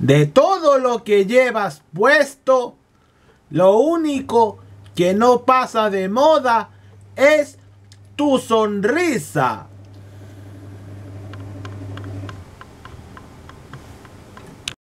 De todo lo que llevas puesto, lo único que no pasa de moda es tu sonrisa.